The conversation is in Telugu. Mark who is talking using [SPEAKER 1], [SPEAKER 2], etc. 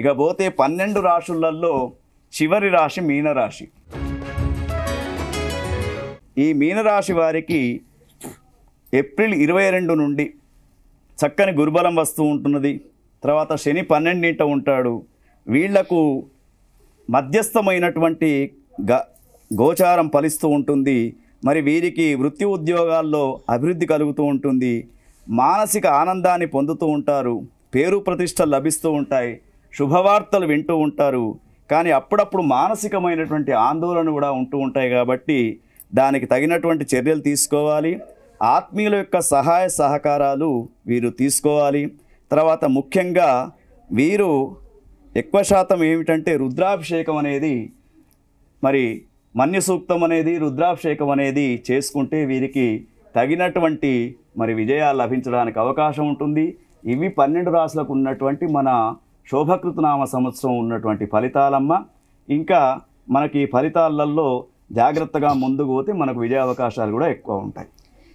[SPEAKER 1] ఇకపోతే పన్నెండు రాశులలో చివరి రాశి మీనరాశి ఈ మీనరాశి వారికి ఏప్రిల్ ఇరవై రెండు నుండి చక్కని గురుబలం వస్తూ ఉంటున్నది తర్వాత శని పన్నెండింట ఉంటాడు వీళ్లకు మధ్యస్థమైనటువంటి గ గోచారం ఫలిస్తూ ఉంటుంది మరి వీరికి వృత్తి ఉద్యోగాల్లో అభివృద్ధి కలుగుతూ ఉంటుంది మానసిక ఆనందాన్ని పొందుతూ ఉంటారు పేరు ప్రతిష్ట లభిస్తూ ఉంటాయి శుభవార్తలు వింటూ ఉంటారు కానీ అప్పుడప్పుడు మానసికమైనటువంటి ఆందోళన కూడా ఉంటూ ఉంటాయి కాబట్టి దానికి తగినటువంటి చర్యలు తీసుకోవాలి ఆత్మీయుల యొక్క సహాయ సహకారాలు వీరు తీసుకోవాలి తర్వాత ముఖ్యంగా వీరు ఎక్కువ శాతం ఏమిటంటే రుద్రాభిషేకం అనేది మరి మన్య సూక్తం అనేది రుద్రాభిషేకం అనేది చేసుకుంటే వీరికి తగినటువంటి మరి విజయాలు లభించడానికి అవకాశం ఉంటుంది ఇవి పన్నెండు రాసులకు ఉన్నటువంటి మన శోభకృతనామ సంవత్సరం ఉన్నటువంటి ఫలితాలమ్మ ఇంకా మనకి ఫలితాలలో జాగ్రత్తగా ముందుకు పోతే మనకు విజయ అవకాశాలు కూడా ఎక్కువ ఉంటాయి